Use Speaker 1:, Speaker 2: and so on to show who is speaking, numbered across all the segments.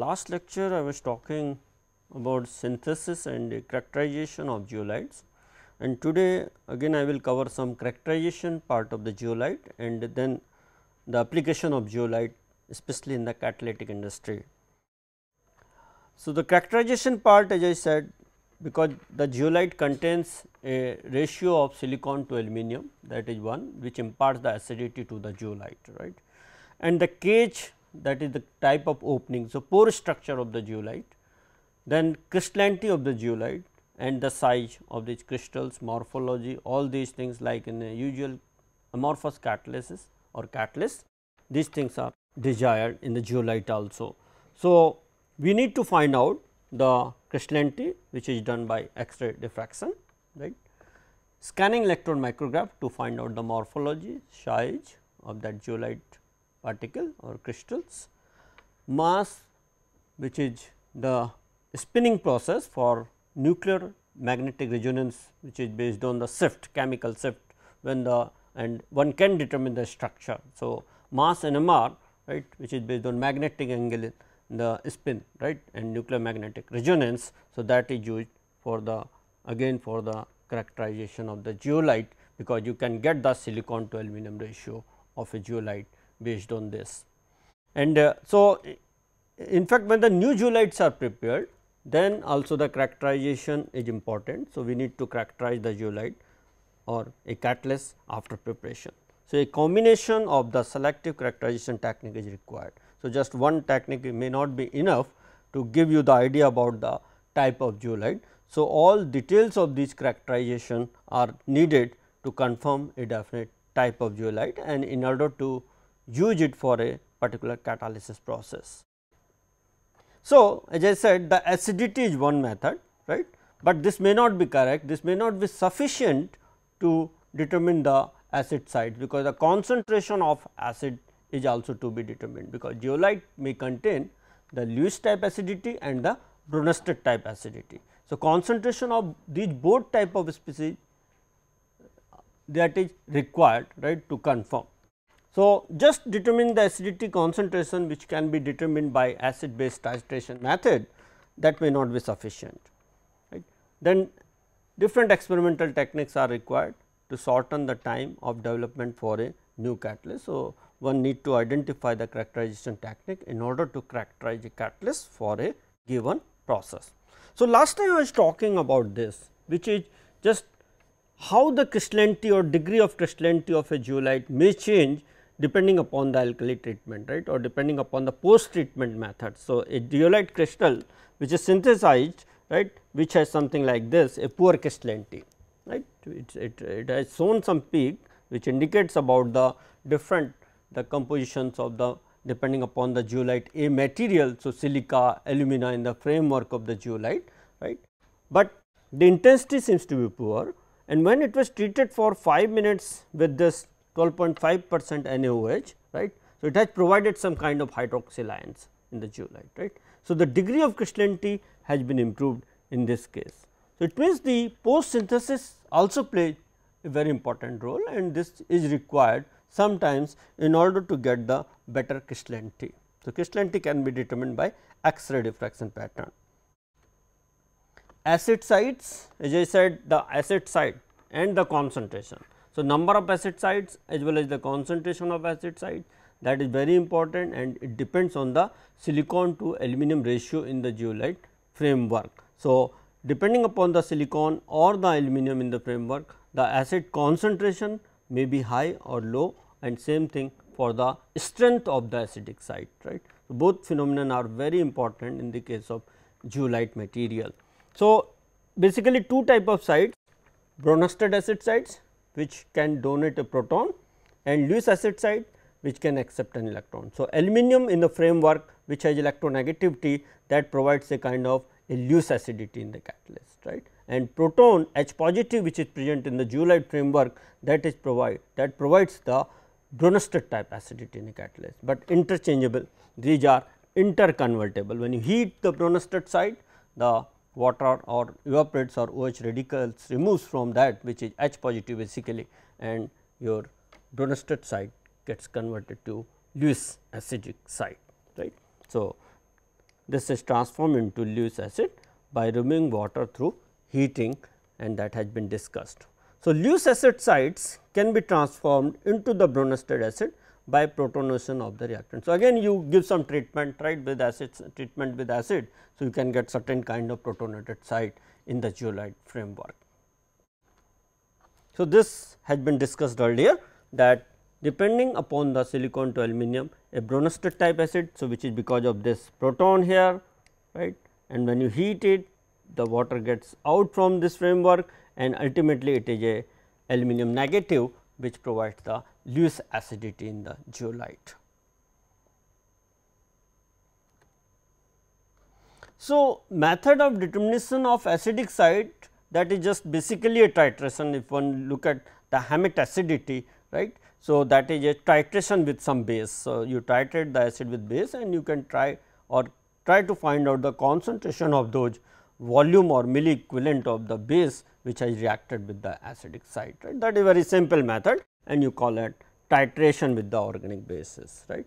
Speaker 1: last lecture I was talking about synthesis and characterization of zeolites and today again I will cover some characterization part of the zeolite and then the application of zeolite especially in the catalytic industry. So, the characterization part as I said because the zeolite contains a ratio of silicon to aluminum that is one which imparts the acidity to the zeolite right and the cage that is the type of opening. So, pore structure of the zeolite, then crystallinity of the zeolite and the size of these crystals, morphology all these things like in the usual amorphous catalysis or catalyst these things are desired in the zeolite also. So, we need to find out the crystallinity which is done by X-ray diffraction right. Scanning electron micrograph to find out the morphology, size of that zeolite particle or crystals. Mass which is the spinning process for nuclear magnetic resonance which is based on the shift chemical shift when the and one can determine the structure. So, mass NMR right which is based on magnetic angle the spin right and nuclear magnetic resonance. So, that is used for the again for the characterization of the geolite because you can get the silicon to aluminum ratio of a geolite based on this. And uh, so, in fact, when the new zeolites are prepared, then also the characterization is important. So, we need to characterize the zeolite or a catalyst after preparation. So, a combination of the selective characterization technique is required. So, just one technique may not be enough to give you the idea about the type of zeolite. So, all details of this characterization are needed to confirm a definite type of zeolite and in order to use it for a particular catalysis process. So, as I said the acidity is one method right, but this may not be correct this may not be sufficient to determine the acid site because the concentration of acid is also to be determined because zeolite may contain the Lewis type acidity and the Brunster type acidity. So, concentration of these both type of species that is required right to confirm. So, just determine the acidity concentration which can be determined by acid base titration method that may not be sufficient. Right. Then different experimental techniques are required to shorten the time of development for a new catalyst. So, one need to identify the characterization technique in order to characterize a catalyst for a given process. So, last time I was talking about this which is just how the crystallinity or degree of crystallinity of a zeolite may change depending upon the alkali treatment right or depending upon the post treatment method. So, a zeolite crystal which is synthesized right which has something like this a poor crystallinity right it, it, it has shown some peak which indicates about the different the compositions of the depending upon the zeolite A material. So, silica alumina in the framework of the zeolite right, but the intensity seems to be poor and when it was treated for 5 minutes with this 12.5 percent NaOH right. So, it has provided some kind of hydroxyl ions in the zeolite right. So, the degree of crystallinity has been improved in this case. So, it means the post synthesis also plays a very important role and this is required sometimes in order to get the better crystallinity. So, crystallinity can be determined by X-ray diffraction pattern. Acid sites as I said the acid site and the concentration. So, number of acid sites as well as the concentration of acid site that is very important and it depends on the silicon to aluminum ratio in the geolite framework. So, depending upon the silicon or the aluminum in the framework the acid concentration may be high or low and same thing for the strength of the acidic site right. So, both phenomenon are very important in the case of geolite material. So, basically two type of sites bronasted acid sites which can donate a proton and Lewis acid side which can accept an electron. So, aluminum in the framework which has electronegativity that provides a kind of a Lewis acidity in the catalyst right and proton H positive which is present in the zeolite framework that is provide that provides the Brunster type acidity in the catalyst, but interchangeable these are interconvertible when you heat the Brunster side the water or evaporates or OH radicals removes from that which is H positive basically and your Bronsted side gets converted to Lewis acidic side right. So, this is transformed into Lewis acid by removing water through heating and that has been discussed. So, Lewis acid sites can be transformed into the Bronsted acid by protonation of the reactant. So, again you give some treatment right with acid treatment with acid. So, you can get certain kind of protonated site in the zeolite framework. So, this has been discussed earlier that depending upon the silicon to aluminum a Bronsted type acid. So, which is because of this proton here right and when you heat it the water gets out from this framework and ultimately it is a aluminum negative which provides the Lewis acidity in the zeolite. So, method of determination of acidic site that is just basically a titration if one look at the Hammett acidity right. So, that is a titration with some base. So, you titrate the acid with base and you can try or try to find out the concentration of those volume or milli equivalent of the base which has reacted with the acidic site right that is very simple method and you call it titration with the organic bases right.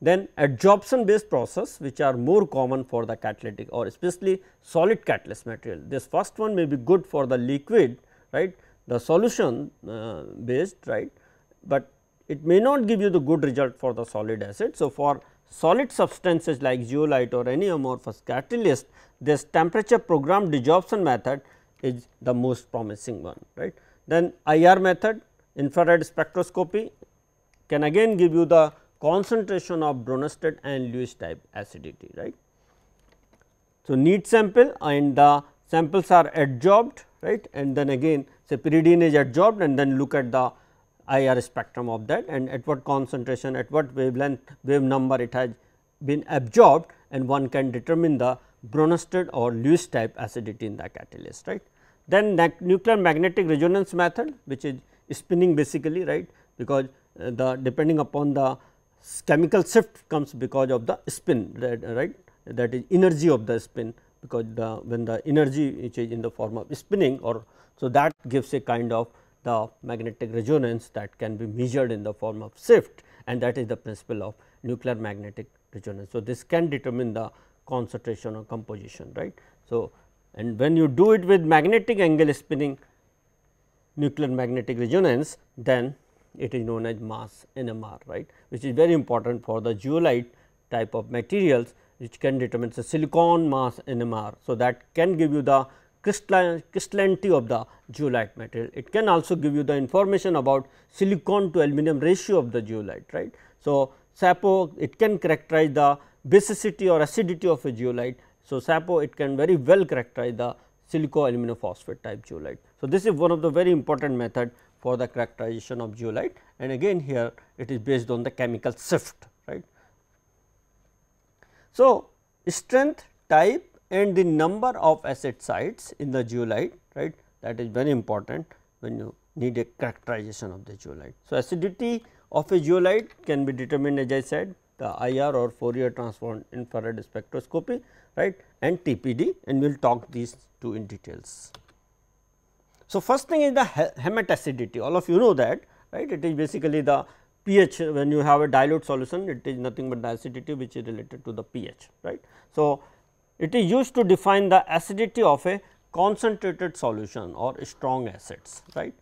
Speaker 1: Then adsorption based process which are more common for the catalytic or especially solid catalyst material. This first one may be good for the liquid right the solution uh, based right, but it may not give you the good result for the solid acid. So, for solid substances like zeolite or any amorphous catalyst this temperature programmed desorption method is the most promising one right. Then IR method infrared spectroscopy can again give you the concentration of Bronsted and Lewis type acidity right. So, neat sample and the samples are adsorbed right and then again say pyridine is adsorbed and then look at the IR spectrum of that and at what concentration at what wavelength wave number it has been absorbed and one can determine the Bronsted or Lewis type acidity in the catalyst right. Then nuclear magnetic resonance method which is spinning basically right because uh, the depending upon the chemical shift comes because of the spin that right that is energy of the spin because the when the energy change in the form of spinning or so that gives a kind of the magnetic resonance that can be measured in the form of shift and that is the principle of nuclear magnetic resonance. So, this can determine the concentration or composition right. So, and when you do it with magnetic angle spinning nuclear magnetic resonance then it is known as mass NMR right which is very important for the geolite type of materials which can determine the silicon mass NMR. So, that can give you the crystalline crystallinity of the geolite material. It can also give you the information about silicon to aluminum ratio of the geolite, right. So, SAPO it can characterize the basicity or acidity of a geolite. So, SAPO it can very well characterize the silico aluminum phosphate type zeolite. So, this is one of the very important method for the characterization of zeolite and again here it is based on the chemical shift right. So, strength type and the number of acid sites in the zeolite right that is very important when you need a characterization of the zeolite. So, acidity of a zeolite can be determined as I said the IR or Fourier transform infrared spectroscopy right and TPD and we will talk these two in details. So, first thing is the hematacidity all of you know that right it is basically the pH when you have a dilute solution it is nothing but the acidity which is related to the pH right. So, it is used to define the acidity of a concentrated solution or strong acids right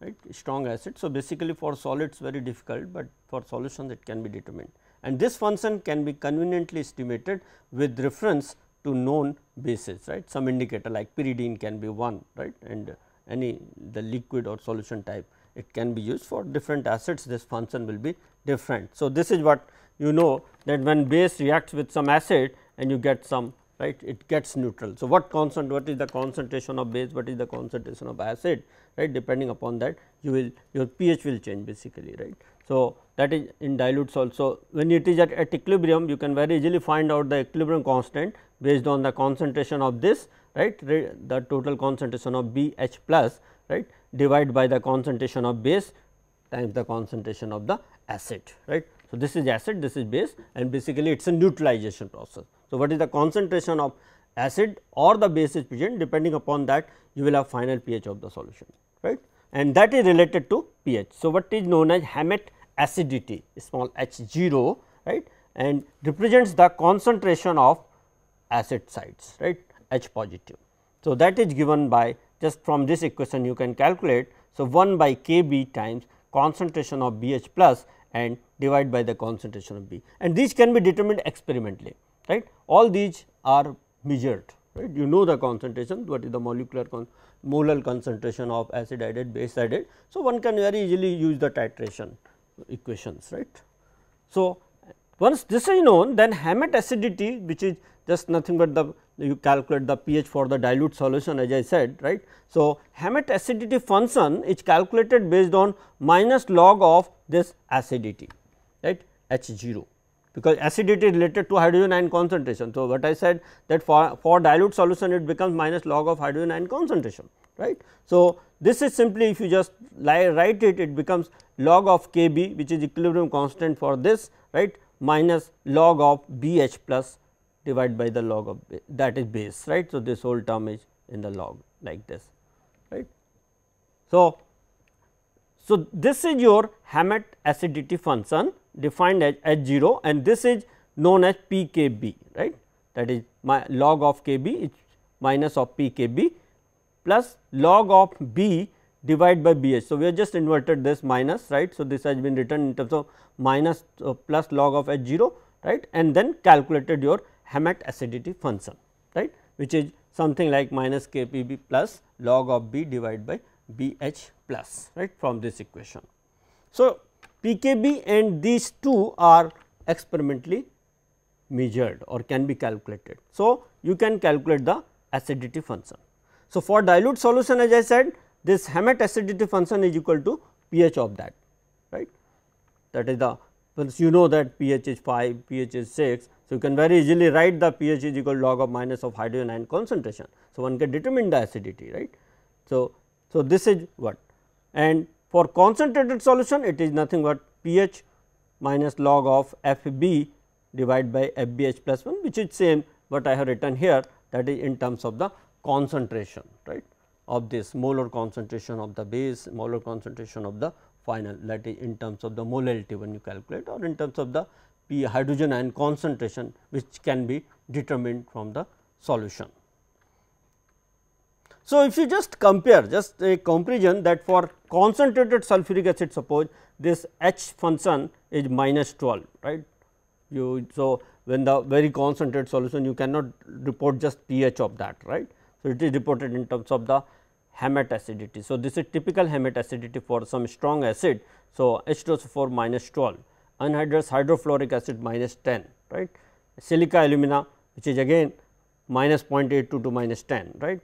Speaker 1: right strong acid. So, basically for solids very difficult, but for solutions it can be determined and this function can be conveniently estimated with reference to known bases right some indicator like pyridine can be one right and any the liquid or solution type it can be used for different acids this function will be different. So, this is what you know that when base reacts with some acid and you get some right it gets neutral. So, what constant what is the concentration of base what is the concentration of acid right depending upon that you will your pH will change basically right. So, that is in dilutes also when it is at, at equilibrium you can very easily find out the equilibrium constant based on the concentration of this right the total concentration of B H plus right divided by the concentration of base times the concentration of the acid right. So, this is acid this is base and basically it is a neutralization process. So, what is the concentration of acid or the base is present depending upon that you will have final pH of the solution right and that is related to pH. So, what is known as Hammett acidity small h 0 right and represents the concentration of acid sites right H positive. So, that is given by just from this equation you can calculate. So, 1 by K B times concentration of B H plus and divide by the concentration of B and these can be determined experimentally right all these are measured right. You know the concentration what is the molecular con molar concentration of acid added base added. So, one can very easily use the titration equations right. So, once this is known then Hammett acidity which is just nothing but the you calculate the pH for the dilute solution as I said right. So, Hammett acidity function is calculated based on minus log of this acidity right H 0 because acidity is related to hydrogen ion concentration. So, what I said that for, for dilute solution it becomes minus log of hydrogen ion concentration right. So, this is simply if you just write it it becomes log of K b which is equilibrium constant for this right minus log of B h plus divided by the log of that is base right. So, this whole term is in the log like this right. So, so this is your Hammett acidity function defined as H 0 and this is known as P k b right that is my log of k b is minus of P k b plus log of b divided by b h. So, we have just inverted this minus right. So, this has been written in terms of minus uh, plus log of h 0 right and then calculated your Hammett acidity function right which is something like minus k p b plus log of b divided by b h plus right from this equation. So, PKB and these two are experimentally measured or can be calculated. So, you can calculate the acidity function. So, for dilute solution as I said this Hammett acidity function is equal to pH of that right that is the once you know that pH is 5, pH is 6. So, you can very easily write the pH is equal to log of minus of hydrogen ion concentration. So, one can determine the acidity right. So, so this is what and for concentrated solution, it is nothing but pH minus log of Fb divided by Fbh plus 1, which is same what I have written here that is in terms of the concentration right of this molar concentration of the base, molar concentration of the final that is in terms of the molality when you calculate or in terms of the p hydrogen ion concentration which can be determined from the solution. So, if you just compare just a comparison that for concentrated sulfuric acid suppose this H function is minus 12 right. You So, when the very concentrated solution you cannot report just pH of that right. So, it is reported in terms of the Hammett acidity. So, this is typical Hammett acidity for some strong acid. So, H2SO4 minus 12, anhydrous hydrofluoric acid minus 10 right, silica alumina which is again minus 0.82 to minus 10 right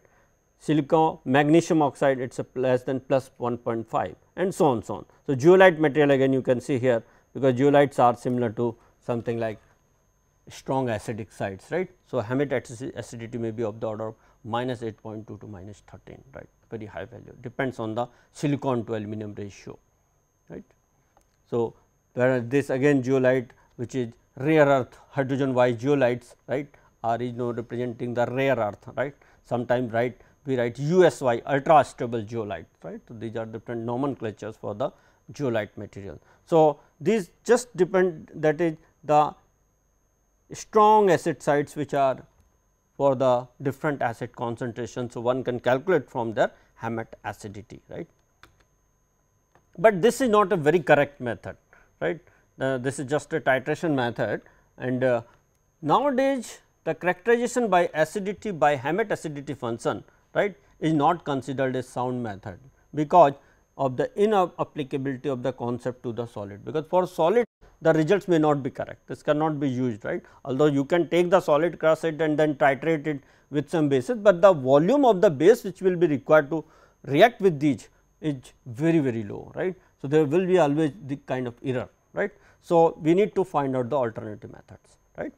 Speaker 1: silica magnesium oxide it is less than plus 1.5 and so on so on. So, geolite material again you can see here because geolites are similar to something like strong acidic sites right. So, Hammett acidity may be of the order of minus 8.2 to minus 13 right very high value depends on the silicon to aluminum ratio right. So, this again geolite, which is rare earth hydrogen wise geolites, right are you now representing the rare earth right sometimes right we write USY ultra stable zeolite right. So, these are different nomenclatures for the zeolite material. So, these just depend that is the strong acid sites which are for the different acid concentration. So, one can calculate from their Hammett acidity right. But this is not a very correct method right. Uh, this is just a titration method and uh, nowadays the characterization by acidity by Hammett acidity function right is not considered a sound method because of the inapplicability of the concept to the solid because for solid the results may not be correct this cannot be used right although you can take the solid cross it and then titrate it with some basis but the volume of the base which will be required to react with these is very very low right so there will be always the kind of error right so we need to find out the alternative methods right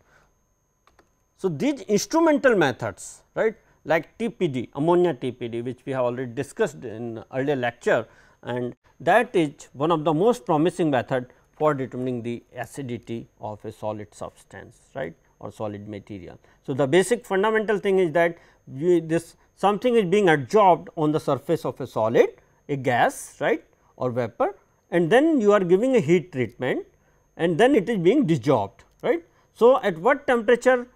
Speaker 1: so these instrumental methods right like TPD, ammonia TPD which we have already discussed in earlier lecture and that is one of the most promising method for determining the acidity of a solid substance right or solid material. So, the basic fundamental thing is that we, this something is being adsorbed on the surface of a solid, a gas right or vapor and then you are giving a heat treatment and then it is being dissolved right. So, at what temperature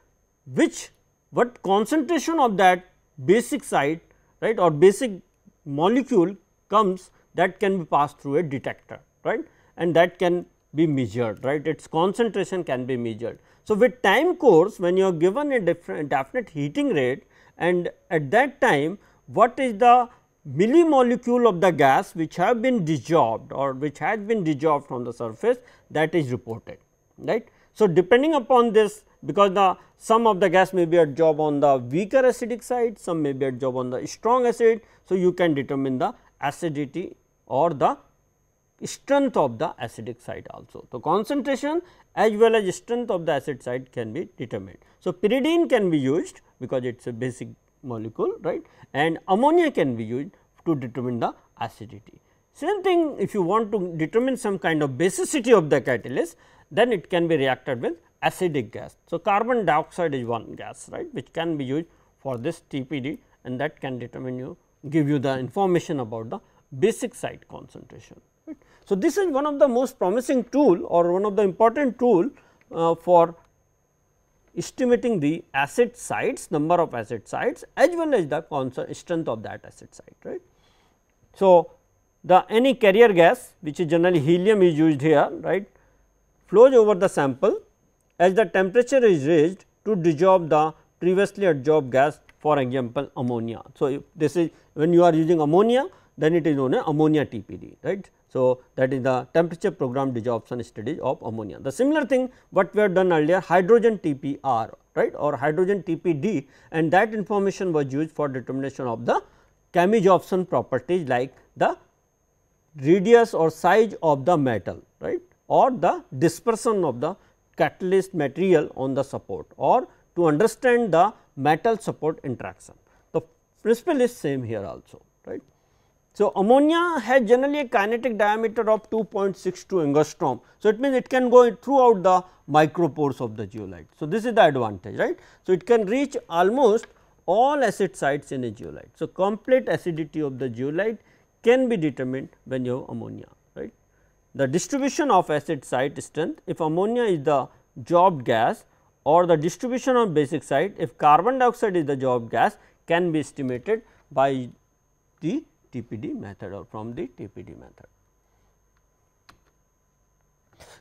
Speaker 1: which but concentration of that basic site right or basic molecule comes that can be passed through a detector right and that can be measured right its concentration can be measured. So, with time course when you are given a different definite heating rate and at that time what is the molecule of the gas which have been dissolved or which has been dissolved from the surface that is reported right. So, depending upon this because the some of the gas may be at job on the weaker acidic side, some may be at job on the strong acid. So, you can determine the acidity or the strength of the acidic side also. So, concentration as well as strength of the acid side can be determined. So, pyridine can be used because it is a basic molecule right and ammonia can be used to determine the acidity. Same thing if you want to determine some kind of basicity of the catalyst then it can be reacted with acidic gas. So, carbon dioxide is one gas right which can be used for this TPD and that can determine you give you the information about the basic site concentration. Right. So, this is one of the most promising tool or one of the important tool uh, for estimating the acid sites number of acid sites as well as the strength of that acid site right. So, the any carrier gas which is generally helium is used here right flows over the sample as the temperature is raised to desorb the previously adsorbed gas for example ammonia. So, this is when you are using ammonia then it is known as ammonia TPD right. So, that is the temperature program desorption studies of ammonia. The similar thing what we have done earlier hydrogen TPR right or hydrogen TPD and that information was used for determination of the chemisorption properties like the radius or size of the metal right or the dispersion of the catalyst material on the support or to understand the metal support interaction. The principle is same here also right. So, ammonia has generally a kinetic diameter of 2.62 angstrom. So, it means it can go throughout the micropores of the zeolite. So, this is the advantage right. So, it can reach almost all acid sites in a zeolite. So, complete acidity of the zeolite can be determined when you have ammonia the distribution of acid site strength if ammonia is the job gas or the distribution of basic site if carbon dioxide is the job gas can be estimated by the TPD method or from the TPD method.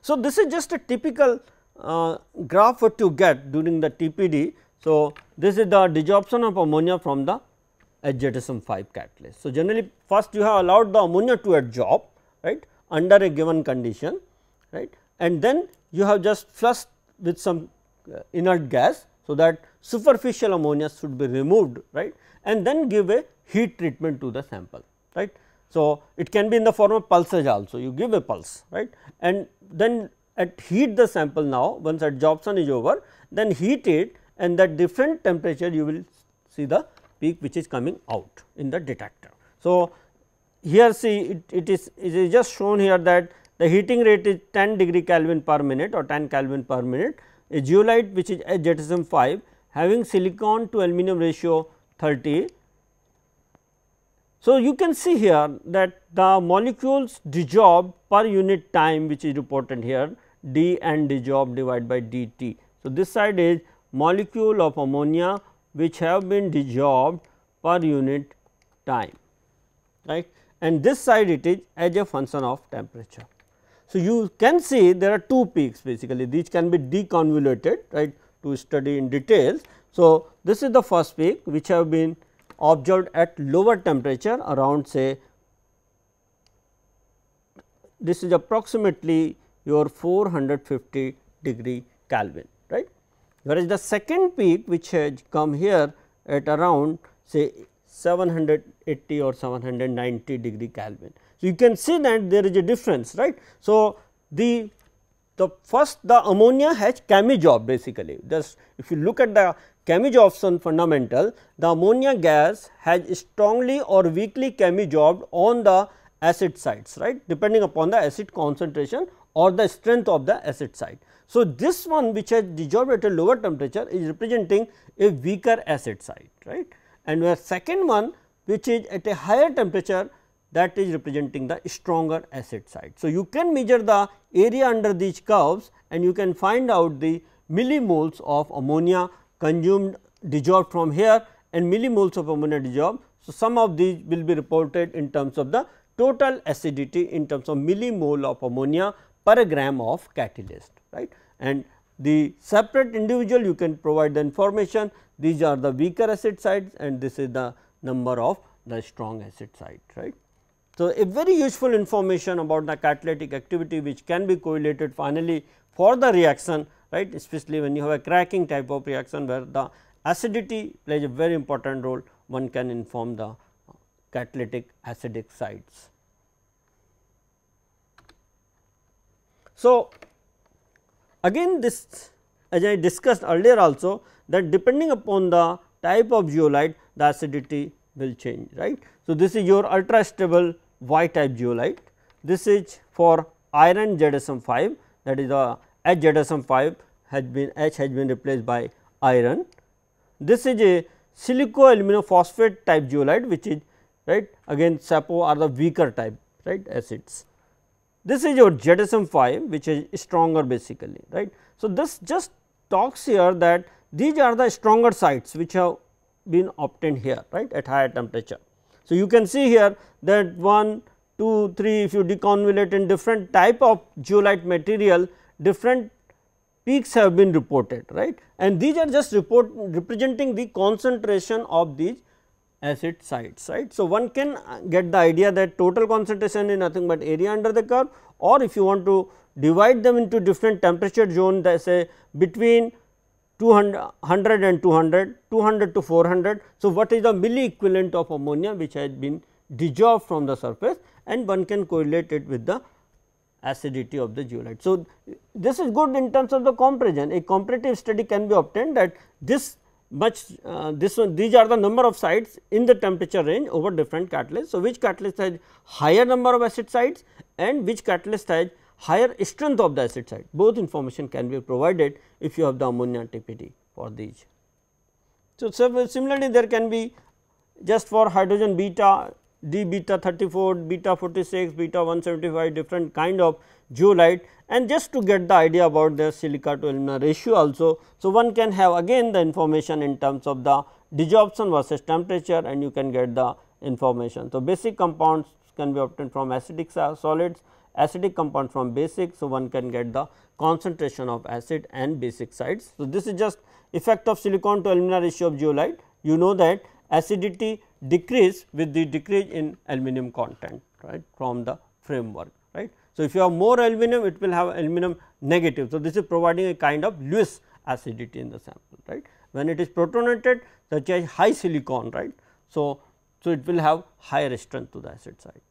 Speaker 1: So, this is just a typical uh, graph what you get during the TPD. So, this is the desorption of ammonia from the adsorption 5 catalyst. So, generally first you have allowed the ammonia to adsorb right under a given condition right and then you have just flushed with some uh, inert gas. So, that superficial ammonia should be removed right and then give a heat treatment to the sample right. So, it can be in the form of pulses also you give a pulse right and then at heat the sample now once adsorption is over then heat it and that different temperature you will see the peak which is coming out in the detector. So, here see it, it is it is just shown here that the heating rate is 10 degree Kelvin per minute or 10 Kelvin per minute. A zeolite which is HZSM 5 having silicon to aluminum ratio 30. So, you can see here that the molecules desorbed per unit time which is reported here d and desorbed divided by dt. So, this side is molecule of ammonia which have been desorbed per unit time right and this side it is as a function of temperature. So, you can see there are two peaks basically these can be deconvoluted right to study in details. So, this is the first peak which have been observed at lower temperature around say this is approximately your 450 degree Kelvin right. Whereas, the second peak which has come here at around say 780 or 790 degree Kelvin. So, you can see that there is a difference right. So, the the first the ammonia has Kami job basically this if you look at the Kami fundamental the ammonia gas has strongly or weakly Kami on the acid sites right depending upon the acid concentration or the strength of the acid site. So, this one which has dissolved at a lower temperature is representing a weaker acid site right and where second one which is at a higher temperature that is representing the stronger acid side. So, you can measure the area under these curves and you can find out the millimoles of ammonia consumed dissolved from here and millimoles of ammonia dissolved. So, some of these will be reported in terms of the total acidity in terms of millimole of ammonia per gram of catalyst right and the separate individual you can provide the information these are the weaker acid sites and this is the number of the strong acid site right. So, a very useful information about the catalytic activity which can be correlated finally for the reaction right especially when you have a cracking type of reaction where the acidity plays a very important role one can inform the catalytic acidic sites. So, again this as I discussed earlier also that depending upon the type of geolite, the acidity will change right. So, this is your ultra stable Y type geolite. this is for iron ZSM 5 that is the uh, H ZSM 5 has been H has been replaced by iron. This is a silico aluminum phosphate type geolite, which is right again SAPO are the weaker type right acids. This is your ZSM 5 which is stronger basically right. So, this just talks here that these are the stronger sites which have been obtained here right at higher temperature. So, you can see here that 1, 2, 3 if you deconvolute in different type of zeolite material different peaks have been reported right and these are just report representing the concentration of these acid sites right. So, one can get the idea that total concentration is nothing but area under the curve or if you want to divide them into different temperature zone that say between 200, 100 and 200, 200 to 400. So, what is the milli equivalent of ammonia which has been dissolved from the surface and one can correlate it with the acidity of the zeolite. So, this is good in terms of the comparison a comparative study can be obtained that this much uh, this one these are the number of sites in the temperature range over different catalysts. So, which catalyst has higher number of acid sites and which catalyst has higher strength of the acid side. Both information can be provided if you have the ammonia TPD for these. So, similarly, there can be just for hydrogen beta, d beta 34, beta 46, beta 175 different kind of zeolite and just to get the idea about the silica to alumina ratio also. So, one can have again the information in terms of the desorption versus temperature and you can get the information. So, basic compounds can be obtained from acidic solids acidic compound from basic. So, one can get the concentration of acid and basic sides. So, this is just effect of silicon to alumina ratio of geolite. You know that acidity decrease with the decrease in aluminum content right from the framework right. So, if you have more aluminum it will have aluminum negative. So, this is providing a kind of Lewis acidity in the sample right. When it is protonated such as high silicon right. So, so it will have higher strength to the acid side.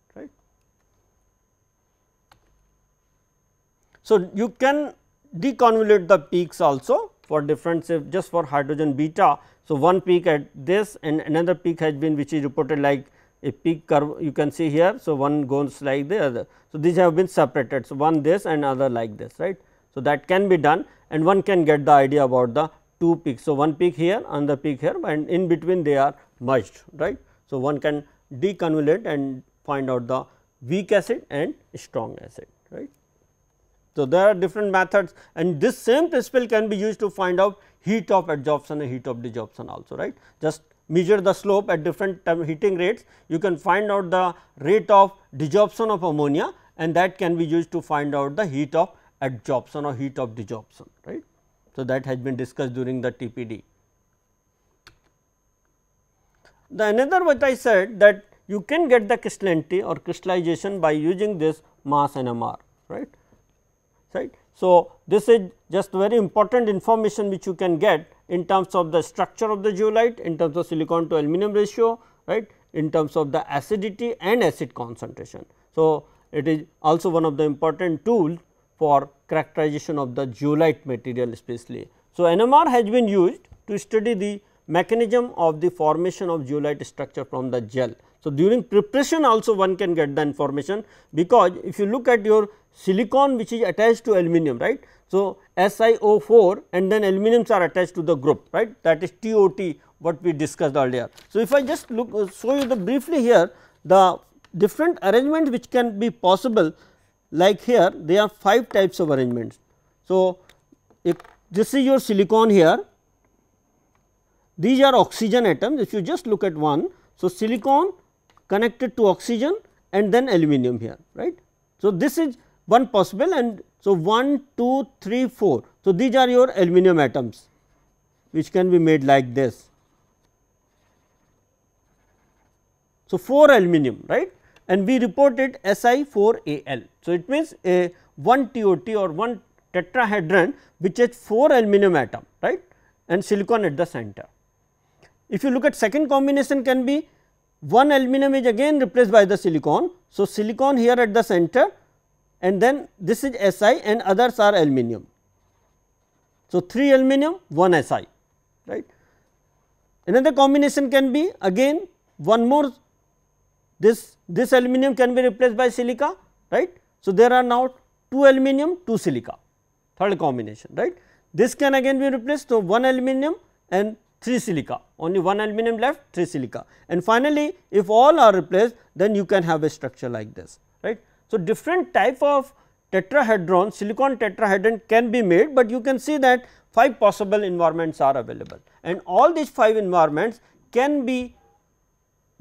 Speaker 1: So, you can deconvolute the peaks also for different say just for hydrogen beta. So, one peak at this and another peak has been which is reported like a peak curve you can see here. So, one goes like the other. So, these have been separated. So, one this and other like this right. So, that can be done and one can get the idea about the two peaks. So, one peak here another peak here and in between they are merged right. So, one can deconvolute and find out the weak acid and strong acid right. So, there are different methods and this same principle can be used to find out heat of adsorption and heat of desorption also right. Just measure the slope at different heating rates you can find out the rate of desorption of ammonia and that can be used to find out the heat of adsorption or heat of desorption right. So, that has been discussed during the TPD. The another what I said that you can get the crystallinity or crystallization by using this mass NMR right right. So, this is just very important information which you can get in terms of the structure of the zeolite, in terms of silicon to aluminum ratio, right, in terms of the acidity and acid concentration. So, it is also one of the important tool for characterization of the zeolite material especially. So, NMR has been used to study the mechanism of the formation of zeolite structure from the gel. So, during preparation also one can get the information because if you look at your silicon which is attached to aluminum right. So, SiO4 and then aluminums are attached to the group right that is TOT what we discussed earlier. So, if I just look uh, show you the briefly here the different arrangements which can be possible like here there are 5 types of arrangements. So, if this is your silicon here these are oxygen atoms if you just look at one. So, silicon connected to oxygen and then aluminum here right. So, this is one possible and so 1, 2, 3, 4. So, these are your aluminum atoms which can be made like this. So, 4 aluminum right and we reported Si 4 Al. So, it means a 1 TOT or 1 tetrahedron which has 4 aluminum atom right and silicon at the center. If you look at second combination can be one aluminum is again replaced by the silicon. So, silicon here at the center and then this is Si and others are aluminum. So, 3 aluminum 1 Si right. Another combination can be again one more this this aluminum can be replaced by silica right. So, there are now 2 aluminum 2 silica third combination right. This can again be replaced. So, 1 aluminum and 3 silica only one aluminum left 3 silica and finally, if all are replaced then you can have a structure like this right. So, different type of tetrahedron silicon tetrahedron can be made, but you can see that 5 possible environments are available and all these 5 environments can be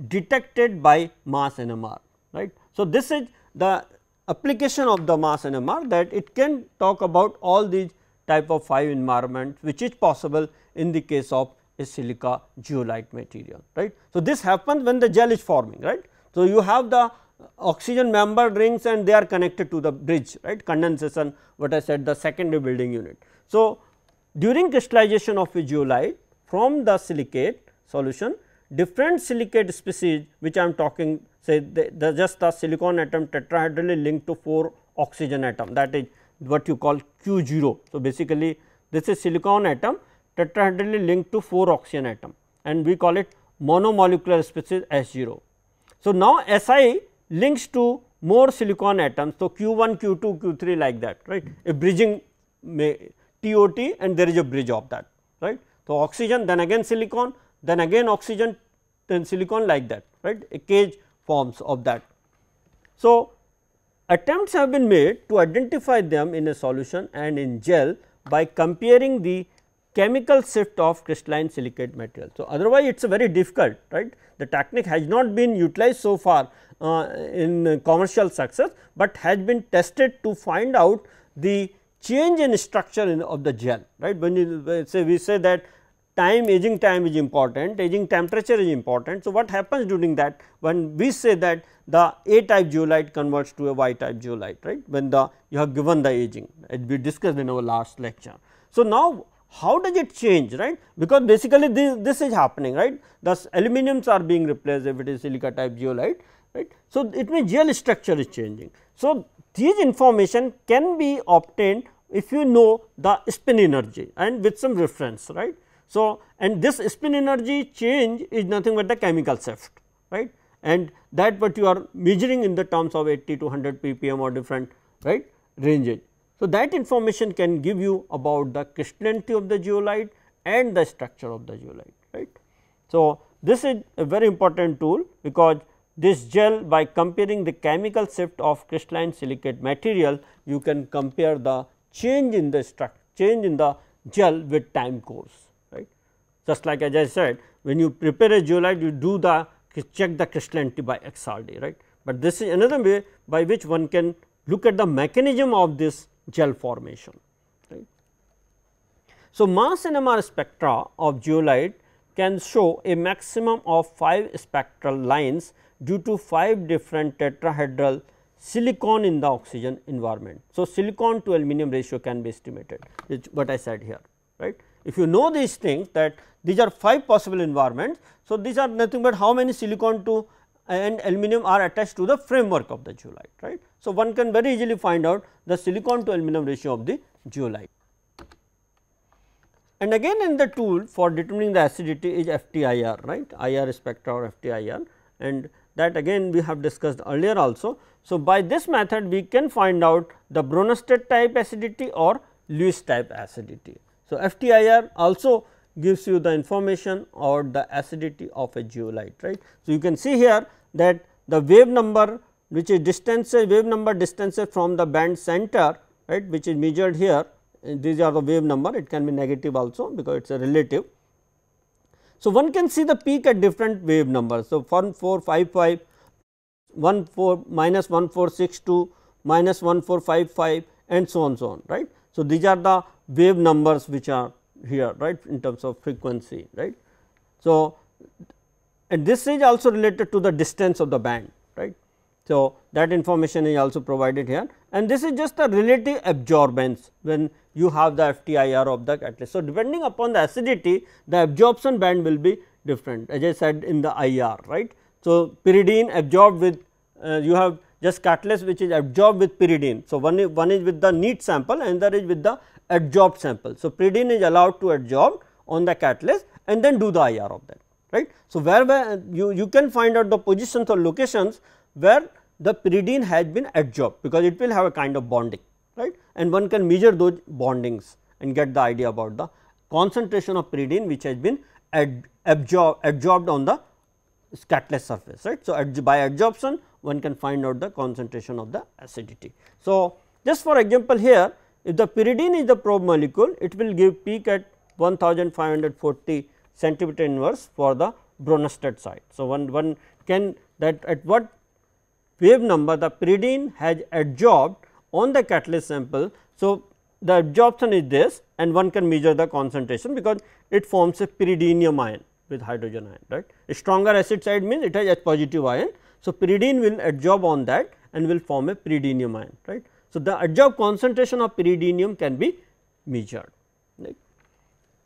Speaker 1: detected by mass NMR right. So, this is the application of the mass NMR that it can talk about all these type of 5 environments which is possible in the case of is silica geolite material right. So, this happens when the gel is forming right. So, you have the oxygen member rings and they are connected to the bridge right condensation what I said the secondary building unit. So, during crystallization of a geolite from the silicate solution different silicate species which I am talking say the, the just the silicon atom tetrahedrally linked to 4 oxygen atom that is what you call Q 0. So, basically this is silicon atom tetrahedrally linked to 4 oxygen atom and we call it monomolecular species S0. So, now Si links to more silicon atoms. So, Q1, Q2, Q3 like that right a bridging TOT and there is a bridge of that right. So, oxygen then again silicon then again oxygen then silicon like that right a cage forms of that. So, attempts have been made to identify them in a solution and in gel by comparing the chemical shift of crystalline silicate material. So, otherwise it is very difficult right the technique has not been utilized so far uh, in commercial success, but has been tested to find out the change in structure in of the gel right when you say we say that time aging time is important, aging temperature is important. So, what happens during that when we say that the A type zeolite converts to a Y type zeolite right when the you have given the aging as we discussed in our last lecture. So, now how does it change right because basically this, this is happening right thus aluminums are being replaced if it is silica type geolite, right. So, it means gel structure is changing. So, these information can be obtained if you know the spin energy and with some reference right. So, and this spin energy change is nothing but the chemical shift right and that what you are measuring in the terms of 80 to 100 ppm or different right ranges. So, that information can give you about the crystallinity of the geolite and the structure of the geolite, right. So, this is a very important tool because this gel by comparing the chemical shift of crystalline silicate material you can compare the change in the structure change in the gel with time course right. Just like as I said when you prepare a geolite, you do the check the crystallinity by XRD right, but this is another way by which one can look at the mechanism of this gel formation. Right. So, mass NMR spectra of geolite can show a maximum of 5 spectral lines due to 5 different tetrahedral silicon in the oxygen environment. So, silicon to aluminum ratio can be estimated Which what I said here right. If you know these things that these are 5 possible environments. So, these are nothing but how many silicon to and aluminum are attached to the framework of the zeolite right. So, one can very easily find out the silicon to aluminum ratio of the zeolite. And again in the tool for determining the acidity is FTIR right IR spectra or FTIR and that again we have discussed earlier also. So, by this method we can find out the Bronsted type acidity or Lewis type acidity. So, FTIR also gives you the information or the acidity of a geolite, right. So, you can see here that the wave number which is distance wave number distances from the band center right which is measured here eh, these are the wave number it can be negative also because it is a relative. So, one can see the peak at different wave numbers. So, 1455, 14 minus 1462, minus 1455 and so on so on right. So, these are the wave numbers which are here right in terms of frequency right. So, and this is also related to the distance of the band right. So, that information is also provided here and this is just the relative absorbance when you have the FTIR of the catalyst. So, depending upon the acidity the absorption band will be different as I said in the IR right. So, pyridine absorbed with uh, you have just catalyst which is adsorbed with pyridine. So, one is, one is with the neat sample and the other is with the adsorbed sample. So, pyridine is allowed to adsorb on the catalyst and then do the IR of that right. So, whereby you, you can find out the positions or locations where the pyridine has been adsorbed because it will have a kind of bonding right and one can measure those bondings and get the idea about the concentration of pyridine which has been ad, absorb, adsorbed on the catalyst surface right. So, ad, by adsorption one can find out the concentration of the acidity. So, just for example here if the pyridine is the probe molecule it will give peak at 1540 centimeter inverse for the Bronsted site. So, one, one can that at what wave number the pyridine has adsorbed on the catalyst sample. So, the absorption is this and one can measure the concentration because it forms a pyridinium ion with hydrogen ion right. A stronger acid side means it has H positive ion so, pyridine will adsorb on that and will form a pyridinium ion right. So, the adsorb concentration of pyridinium can be measured right.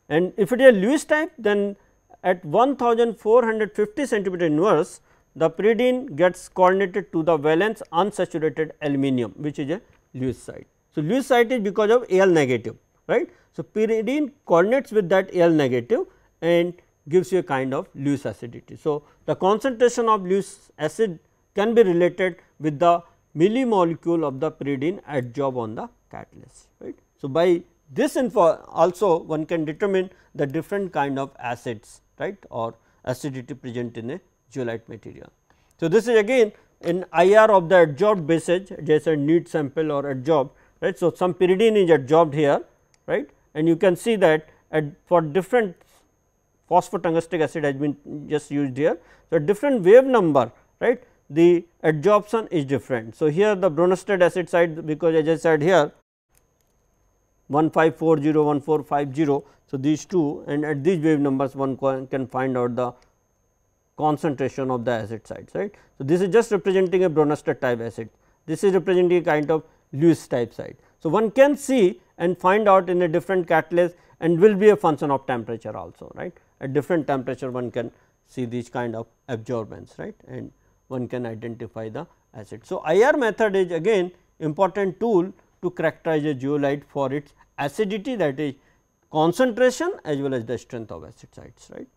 Speaker 1: And if it is a Lewis type then at 1450 centimeter inverse the pyridine gets coordinated to the valence unsaturated aluminium which is a Lewis site. So, Lewis site is because of Al negative right. So, pyridine coordinates with that Al negative and gives you a kind of Lewis acidity. So, the concentration of Lewis acid can be related with the molecule of the pyridine adsorbed on the catalyst right. So, by this info also one can determine the different kind of acids right or acidity present in a zeolite material. So, this is again in IR of the adsorbed basis adjacent neat sample or adsorbed right. So, some pyridine is adsorbed here right and you can see that for different phosphotungstic acid has been just used here. So, different wave number right the adsorption is different. So, here the bronosted acid side because as I said here 1540, 1450. So, these two and at these wave numbers one can find out the concentration of the acid sites right. So, this is just representing a bronosted type acid this is representing a kind of Lewis type site. So, one can see and find out in a different catalyst and will be a function of temperature also right at different temperature one can see these kind of absorbance right and one can identify the acid. So, IR method is again important tool to characterize a zeolite for its acidity that is concentration as well as the strength of acid sites right.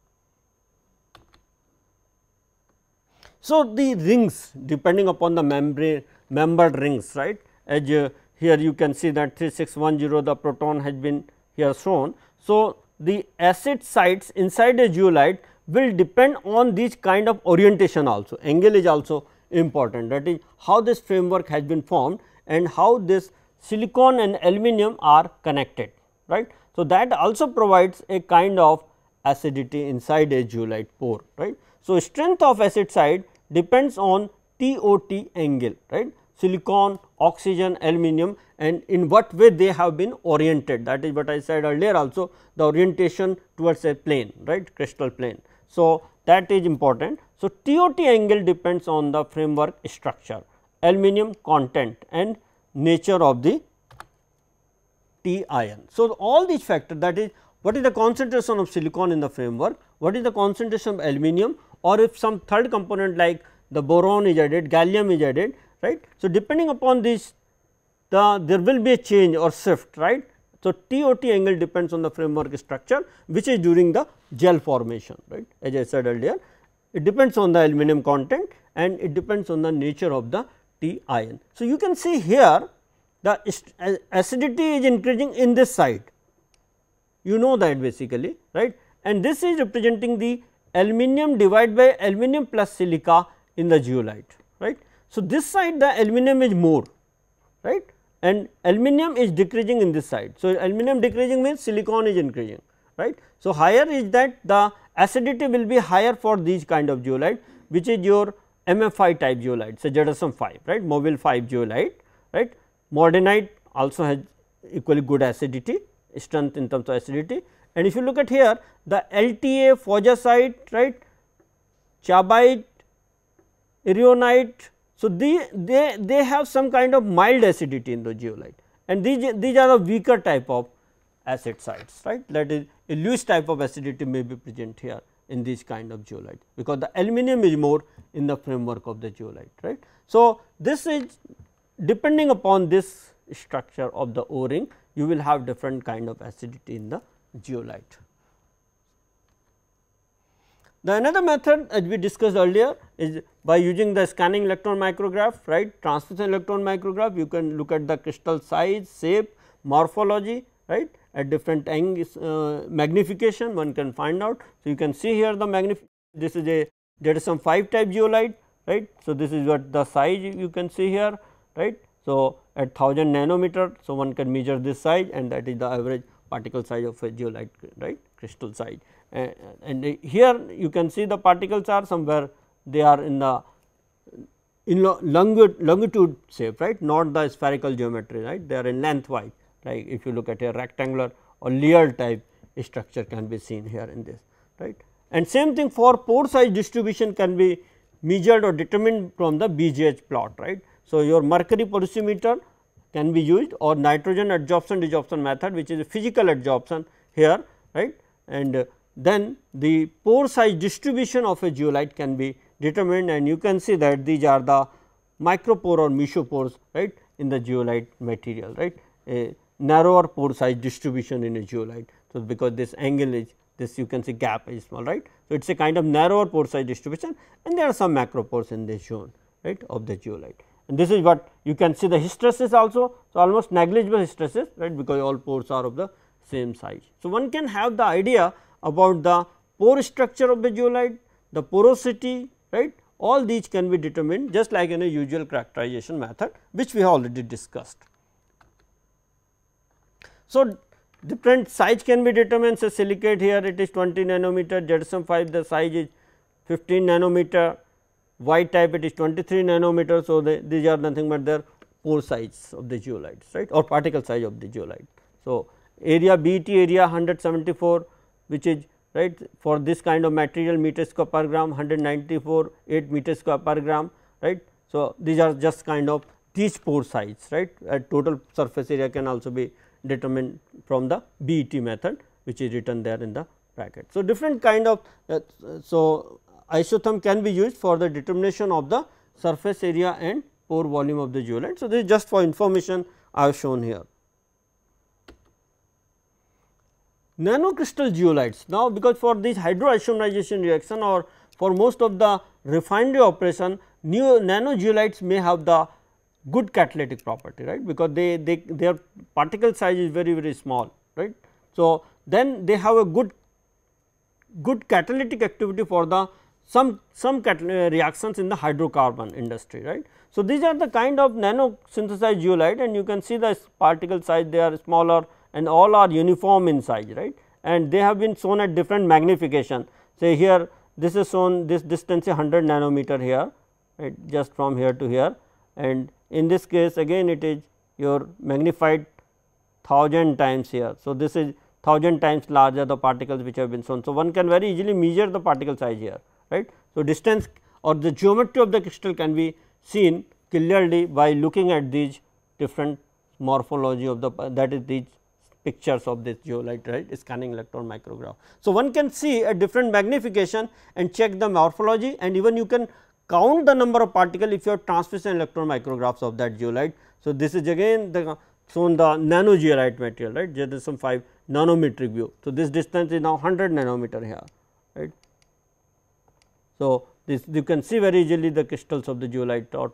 Speaker 1: So, the rings depending upon the membrane membered rings right as uh, here you can see that 3610 the proton has been here shown. So, the acid sites inside a zeolite will depend on this kind of orientation also. Angle is also important that is how this framework has been formed and how this silicon and aluminum are connected right. So, that also provides a kind of acidity inside a zeolite pore right. So, strength of acid side depends on TOT angle right silicon, oxygen, aluminum and in what way they have been oriented that is what I said earlier also the orientation towards a plane right crystal plane. So, that is important. So, TOT angle depends on the framework structure aluminum content and nature of the T ion. So, all these factors that is what is the concentration of silicon in the framework, what is the concentration of aluminum or if some third component like the boron is added, gallium is added right. So, depending upon these the there will be a change or shift right. So, TOT angle depends on the framework structure which is during the gel formation right as I said earlier it depends on the aluminum content and it depends on the nature of the T ion. So, you can see here the acidity is increasing in this side you know that basically right and this is representing the aluminum divided by aluminum plus silica in the zeolite right. So, this side the aluminum is more right and aluminum is decreasing in this side. So, aluminum decreasing means silicon is increasing right. So, higher is that the acidity will be higher for these kind of zeolite which is your MFI type zeolite say Jadasum 5 right mobile 5 zeolite right. Mordenite also has equally good acidity strength in terms of acidity and if you look at here the LTA phosgosite right chabite, erionite so, they, they, they have some kind of mild acidity in the geolite, and these, these are the weaker type of acid sites right that is a loose type of acidity may be present here in this kind of geolite because the aluminum is more in the framework of the geolite, right. So, this is depending upon this structure of the o ring you will have different kind of acidity in the geolite. The another method as we discussed earlier is by using the scanning electron micrograph right transmission electron micrograph you can look at the crystal size, shape, morphology right at different angles uh, magnification one can find out. So, you can see here the magnification this is a there is some 5 type zeolite right. So, this is what the size you can see here right. So, at 1000 nanometer so one can measure this size and that is the average particle size of a zeolite right crystal size. Uh, and here you can see the particles are somewhere they are in the in longitude, longitude shape right not the spherical geometry right they are in lengthwise like if you look at a rectangular or layer type structure can be seen here in this right. And same thing for pore size distribution can be measured or determined from the BGH plot right. So, your mercury porosimeter can be used or nitrogen adsorption desorption method which is physical adsorption here right and then the pore size distribution of a geolite can be determined and you can see that these are the micropore or mesopores right in the geolite material right a narrower pore size distribution in a geolite, So, because this angle is this you can see gap is small right. So, it is a kind of narrower pore size distribution and there are some macropores in this zone right of the geolite. and this is what you can see the hysteresis also. So, almost negligible hysteresis right because all pores are of the same size. So, one can have the idea about the pore structure of the zeolite, the porosity right all these can be determined just like in a usual characterization method which we have already discussed. So, different size can be determined So, silicate here it is 20 nanometer, gypsum 5 the size is 15 nanometer, white type it is 23 nanometer. So, they, these are nothing but their pore size of the zeolites right or particle size of the zeolite. So, area BT area 174 which is right for this kind of material meter square per gram 194 8 meter square per gram right. So, these are just kind of these pore size right total surface area can also be determined from the BET method which is written there in the bracket. So, different kind of uh, so isotherm can be used for the determination of the surface area and pore volume of the zeolite. So, this is just for information I have shown here. nanocrystal zeolites. Now, because for this hydroisomerization reaction or for most of the refinery operation, new nano zeolites may have the good catalytic property, right, because they, they their particle size is very very small, right. So, then they have a good good catalytic activity for the some some uh, reactions in the hydrocarbon industry, right. So, these are the kind of nano synthesized zeolite and you can see the particle size they are smaller and all are uniform in size right and they have been shown at different magnification say here this is shown this distance is 100 nanometer here right just from here to here and in this case again it is your magnified 1000 times here. So, this is 1000 times larger the particles which have been shown. So, one can very easily measure the particle size here right. So, distance or the geometry of the crystal can be seen clearly by looking at these different morphology of the that is these pictures of this zeolite right scanning electron micrograph. So, one can see a different magnification and check the morphology and even you can count the number of particle if you have transmission electron micrographs of that zeolite. So, this is again the shown the nano zeolite material right there is some 5 nanometric view. So, this distance is now 100 nanometer here right. So, this you can see very easily the crystals of the zeolite or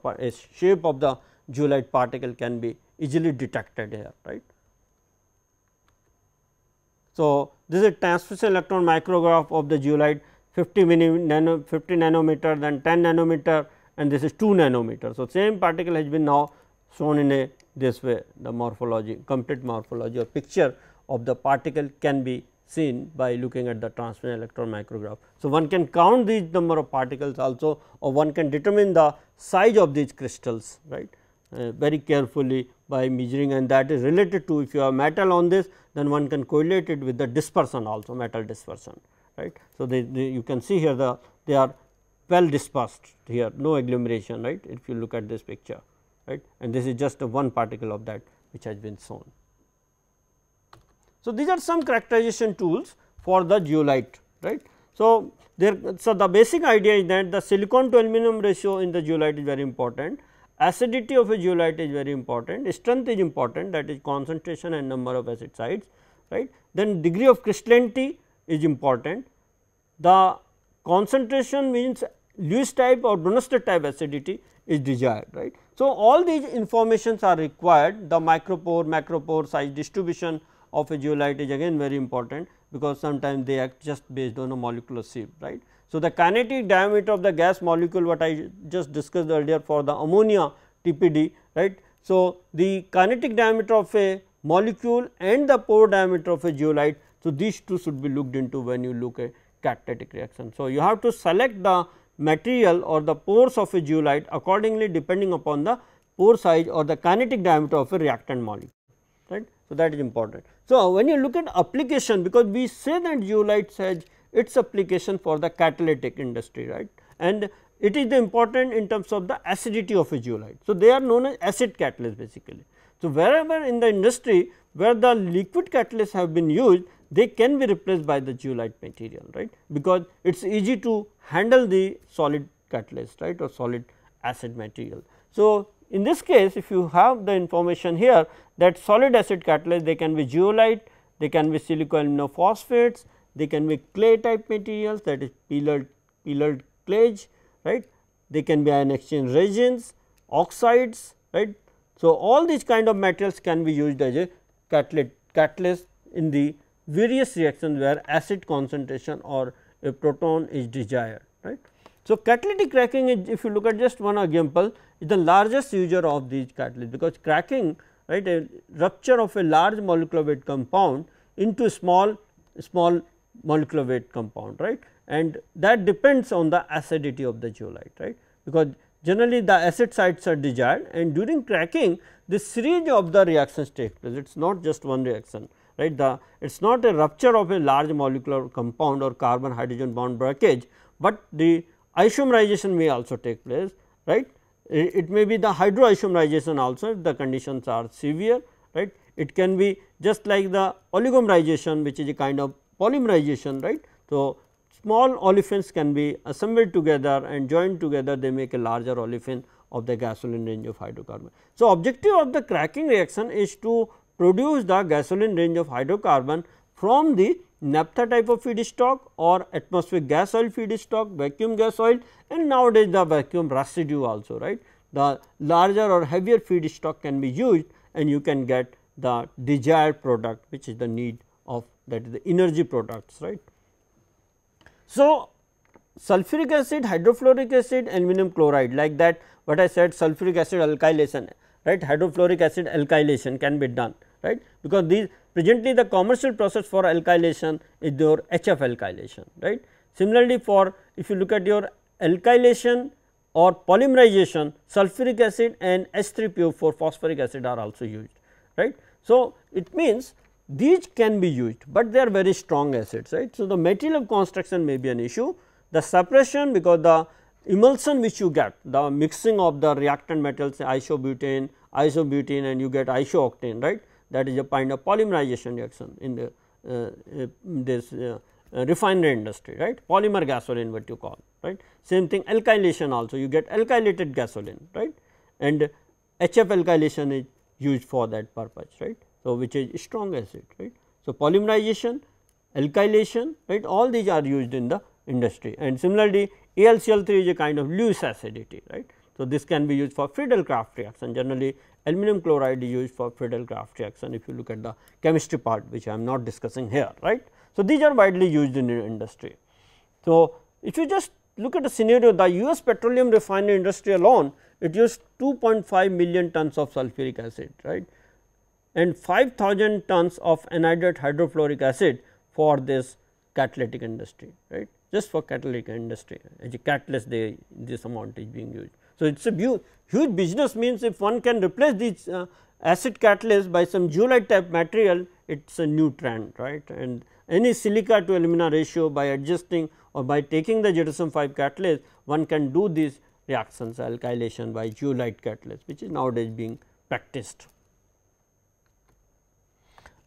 Speaker 1: shape of the zeolite particle can be easily detected here right. So, this is a transmission electron micrograph of the zeolite 50 nano 50 nanometer then 10 nanometer and this is 2 nanometer. So, same particle has been now shown in a this way the morphology complete morphology or picture of the particle can be seen by looking at the transmission electron micrograph. So, one can count these number of particles also or one can determine the size of these crystals right uh, very carefully by measuring and that is related to if you have metal on this then one can correlate it with the dispersion also metal dispersion right. So, they, they you can see here the they are well dispersed here no agglomeration right if you look at this picture right and this is just one particle of that which has been shown. So, these are some characterization tools for the geolite right. So, there so the basic idea is that the silicon to aluminum ratio in the geolite is very important acidity of a zeolite is very important, strength is important that is concentration and number of acid sites right. Then degree of crystallinity is important, the concentration means Lewis type or Brunster type acidity is desired right. So, all these informations are required the micropore, macropore size distribution of a zeolite is again very important because sometimes they act just based on a molecular sieve right. So, the kinetic diameter of the gas molecule what I just discussed earlier for the ammonia TPD right. So, the kinetic diameter of a molecule and the pore diameter of a zeolite. So, these two should be looked into when you look at catalytic reaction. So, you have to select the material or the pores of a zeolite accordingly depending upon the pore size or the kinetic diameter of a reactant molecule right. So, that is important. So, when you look at application because we say that zeolite has its application for the catalytic industry right and it is the important in terms of the acidity of a zeolite. So, they are known as acid catalysts basically. So, wherever in the industry where the liquid catalysts have been used they can be replaced by the zeolite material right because it is easy to handle the solid catalyst right or solid acid material. So, in this case if you have the information here that solid acid catalyst they can be zeolite, they can be silico phosphates, they can be clay type materials that is pillared, pillared clays right, they can be ion exchange resins, oxides right. So, all these kind of materials can be used as a catalyst, catalyst in the various reactions where acid concentration or a proton is desired right. So, catalytic cracking is if you look at just one example is the largest user of these catalysts because cracking right a rupture of a large molecular weight compound into small small molecular weight compound right and that depends on the acidity of the zeolite right because generally the acid sites are desired and during cracking this series of the reactions take place it is not just one reaction right the it is not a rupture of a large molecular compound or carbon hydrogen bond breakage, but the isomerization may also take place right it may be the hydro isomerization also if the conditions are severe right it can be just like the oligomerization which is a kind of polymerization right. So, small olefins can be assembled together and joined together they make a larger olefin of the gasoline range of hydrocarbon. So, objective of the cracking reaction is to produce the gasoline range of hydrocarbon from the naphtha type of feedstock or atmospheric gas oil feedstock, vacuum gas oil and nowadays the vacuum residue also right. The larger or heavier feedstock can be used and you can get the desired product which is the need of that is the energy products right. So, sulfuric acid, hydrofluoric acid, aluminum chloride like that what I said sulfuric acid alkylation right hydrofluoric acid alkylation can be done right because these presently the commercial process for alkylation is your HF alkylation right. Similarly, for if you look at your alkylation or polymerization sulfuric acid and H3PO4 phosphoric acid are also used right. So, it means these can be used, but they are very strong acids right. So, the material of construction may be an issue, the suppression because the emulsion which you get the mixing of the reactant metals isobutane, isobutene and you get isooctane right that is a kind of polymerization reaction in the uh, uh this uh, uh, refinery industry right polymer gasoline what you call right same thing alkylation also you get alkylated gasoline right and HF alkylation is used for that purpose right so, which is strong acid right. So, polymerization, alkylation right all these are used in the industry and similarly AlCl3 is a kind of loose acidity right. So, this can be used for Friedel-Crafts reaction generally aluminum chloride is used for Friedel-Crafts reaction if you look at the chemistry part which I am not discussing here right. So, these are widely used in industry. So, if you just look at the scenario the US petroleum refinery industry alone it used 2.5 million tons of sulfuric acid right and 5000 tons of anhydride hydrofluoric acid for this catalytic industry right just for catalytic industry as a catalyst they this amount is being used. So, it is a huge, business means if one can replace these uh, acid catalyst by some zeolite type material it is a new trend right and any silica to alumina ratio by adjusting or by taking the gypsum 5 catalyst one can do these reactions alkylation by zeolite catalyst which is nowadays being practiced.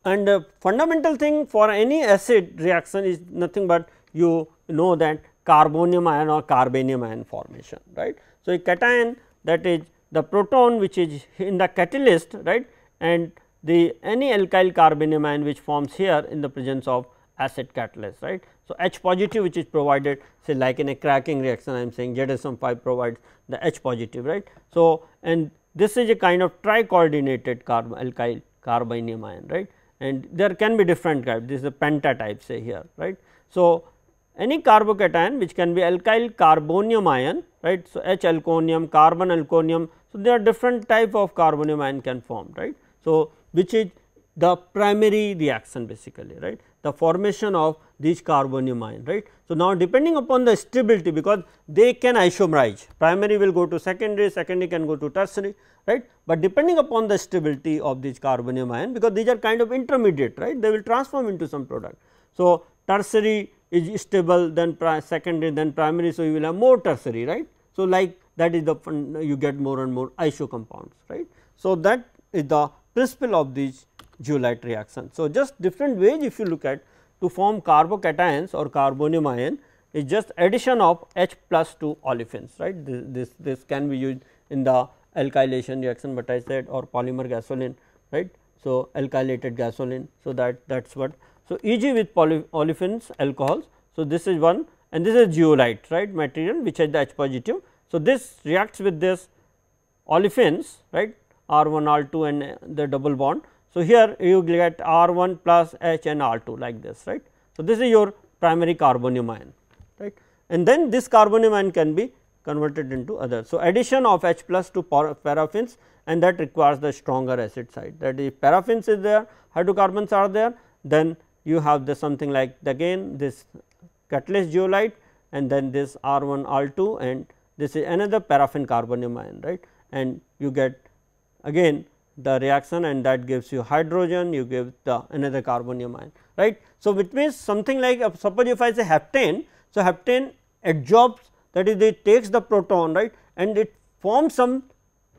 Speaker 1: And the fundamental thing for any acid reaction is nothing but you know that carbonium ion or carbanium ion formation right. So, a cation that is the proton which is in the catalyst right and the any alkyl carbanium ion which forms here in the presence of acid catalyst right. So, H positive which is provided say like in a cracking reaction I am saying ZSM5 provides the H positive right. So, and this is a kind of tri coordinated carb alkyl carbanium ion right and there can be different types this is a penta type say here right. So, any carbocation which can be alkyl carbonium ion right. So, H alconium, carbon alconium. So, there are different type of carbonium ion can form right. So, which is the primary reaction basically right the formation of these carbonium ion right. So, now depending upon the stability because they can isomerize primary will go to secondary, secondary can go to tertiary right, but depending upon the stability of these carbonium ion because these are kind of intermediate right they will transform into some product. So, tertiary is stable then secondary then primary so you will have more tertiary right. So, like that is the you get more and more iso compounds right. So, that is the principle of these zeolite reaction. So, just different ways if you look at to form carbocations or carbonium ion is just addition of H plus to olefins right. This, this, this can be used in the alkylation reaction but I said or polymer gasoline right. So, alkylated gasoline. So, that that is what. So, Eg with poly, olefins alcohols. So, this is one and this is zeolite right material which has the H positive. So, this reacts with this olefins right R1 R2 and the double bond. So, here you get R 1 plus H and R 2 like this right. So, this is your primary carbonium ion right and then this carbonium ion can be converted into other. So, addition of H plus to paraffins and that requires the stronger acid side that is paraffins is there hydrocarbons are there then you have the something like again this catalyst zeolite and then this R 1 R 2 and this is another paraffin carbonium ion right and you get again the reaction and that gives you hydrogen you give the another carbonium ion right. So, which means something like uh, suppose if I say heptane. So, heptane adsorbs that is it takes the proton right and it forms some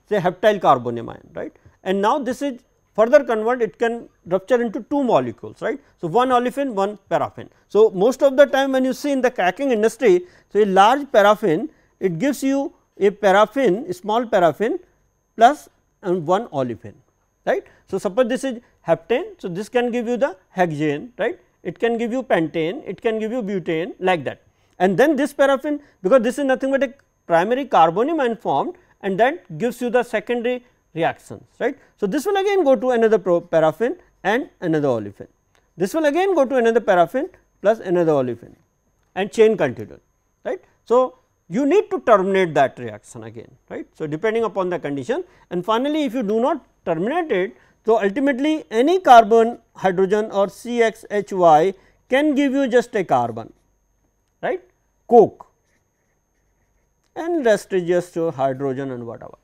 Speaker 1: say heptyl carbonium ion right and now this is further convert it can rupture into two molecules right. So, one olefin one paraffin. So, most of the time when you see in the cracking industry so a large paraffin it gives you a paraffin a small paraffin plus and one olefin right. So, suppose this is heptane, so this can give you the hexane right, it can give you pentane, it can give you butane like that and then this paraffin because this is nothing but a primary ion formed and that gives you the secondary reactions right. So, this will again go to another paraffin and another olefin, this will again go to another paraffin plus another olefin and chain continued right. So, you need to terminate that reaction again right. So, depending upon the condition and finally, if you do not terminate it. So, ultimately any carbon hydrogen or CXHY can give you just a carbon right coke and rest is just hydrogen and whatever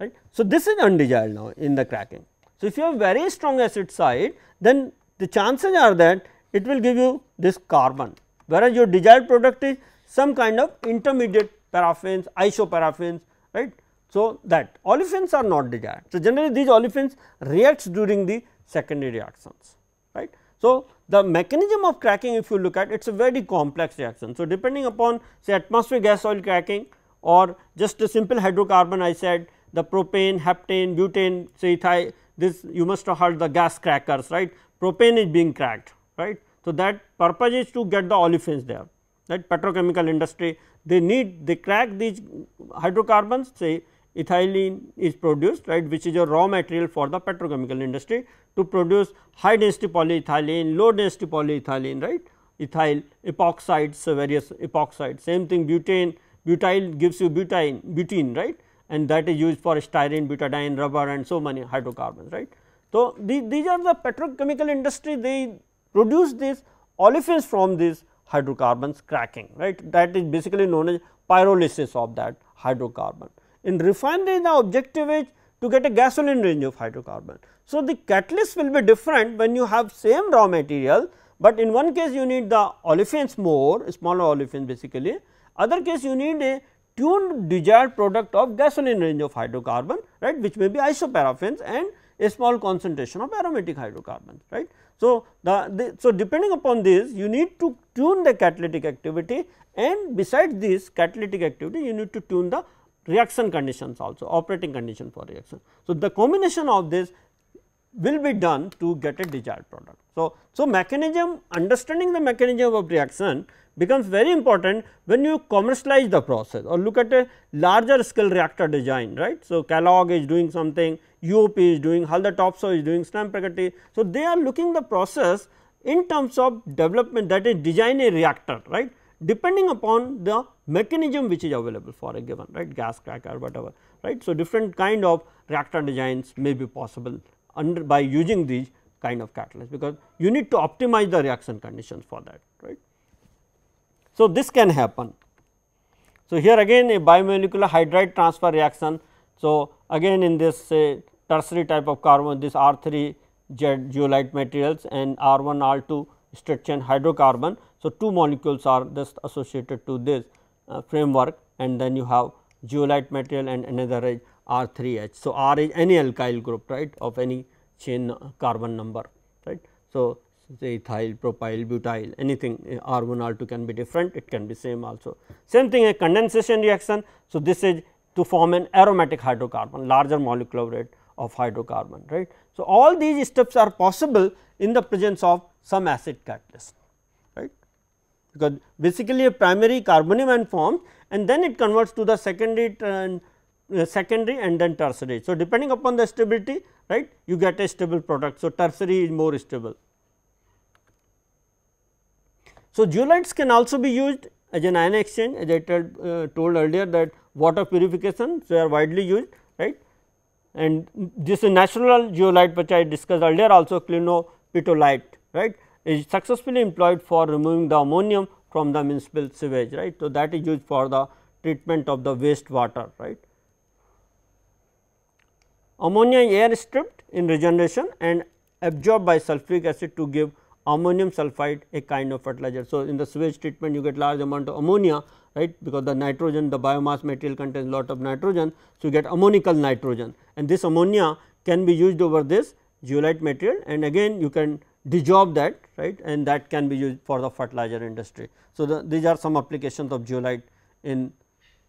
Speaker 1: right. So, this is undesired now in the cracking. So, if you have very strong acid side then the chances are that it will give you this carbon whereas your desired product is some kind of intermediate paraffins, isoparaffins right. So, that olefins are not desired. So, generally these olefins reacts during the secondary reactions right. So, the mechanism of cracking if you look at it is a very complex reaction. So, depending upon say atmospheric gas oil cracking or just a simple hydrocarbon I said the propane, heptane, butane say ethyl this you must have heard the gas crackers right propane is being cracked right. So, that purpose is to get the olefins there right petrochemical industry they need they crack these hydrocarbons say ethylene is produced right which is a raw material for the petrochemical industry to produce high density polyethylene low density polyethylene right ethyl epoxides various epoxides same thing butane butyl gives you butane butene right and that is used for styrene butadiene rubber and so many hydrocarbons right so these, these are the petrochemical industry they produce these olefins from this hydrocarbons cracking right that is basically known as pyrolysis of that hydrocarbon. In refinery the objective is to get a gasoline range of hydrocarbon. So, the catalyst will be different when you have same raw material, but in one case you need the olefins more smaller olefins basically other case you need a tuned desired product of gasoline range of hydrocarbon right which may be isoparaffins and a small concentration of aromatic hydrocarbon right. So, the, the, so depending upon this you need to tune the catalytic activity and besides this catalytic activity you need to tune the reaction conditions also operating condition for reaction. So, the combination of this will be done to get a desired product. So, so mechanism understanding the mechanism of reaction becomes very important when you commercialize the process or look at a larger scale reactor design right. So, Kellogg is doing something, UOP is doing, Halder Topso is doing, Stampergati. So, they are looking the process in terms of development that is design a reactor right depending upon the mechanism which is available for a given right gas cracker whatever right. So, different kind of reactor designs may be possible under by using these kind of catalyst because you need to optimize the reaction conditions for that right. So, this can happen. So, here again a bimolecular hydride transfer reaction. So, again in this say, tertiary type of carbon this R 3 geolite materials and R 1 R 2 straight chain hydrocarbon. So, two molecules are thus associated to this uh, framework and then you have geolite material and another is R 3 H. So, R is any alkyl group right of any chain carbon number right. So, say ethyl, propyl, butyl anything R1, uh, R2 can be different it can be same also. Same thing a condensation reaction. So, this is to form an aromatic hydrocarbon larger molecular weight of hydrocarbon right. So, all these steps are possible in the presence of some acid catalyst right because basically a primary carbonyl formed, and then it converts to the secondary and uh, secondary and then tertiary. So, depending upon the stability right you get a stable product. So, tertiary is more stable so, zeolites can also be used as an ion exchange as I told, uh, told earlier that water purification, so they are widely used right. And this is natural zeolite which I discussed earlier also clinopitolite right is successfully employed for removing the ammonium from the municipal sewage right. So, that is used for the treatment of the waste water right. Ammonia air stripped in regeneration and absorbed by sulfuric acid to give ammonium sulfide a kind of fertilizer. So, in the sewage treatment you get large amount of ammonia right because the nitrogen the biomass material contains lot of nitrogen. So, you get ammonical nitrogen and this ammonia can be used over this zeolite material and again you can dissolve that right and that can be used for the fertilizer industry. So, the, these are some applications of zeolite in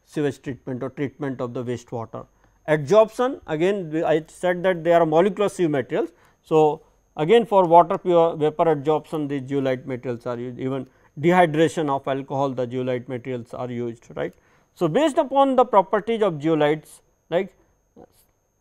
Speaker 1: sewage treatment or treatment of the wastewater. Adsorption again I said that they are molecular sieve materials. So, Again for water pure vapor adsorption these zeolite materials are used even dehydration of alcohol the zeolite materials are used right. So, based upon the properties of zeolites like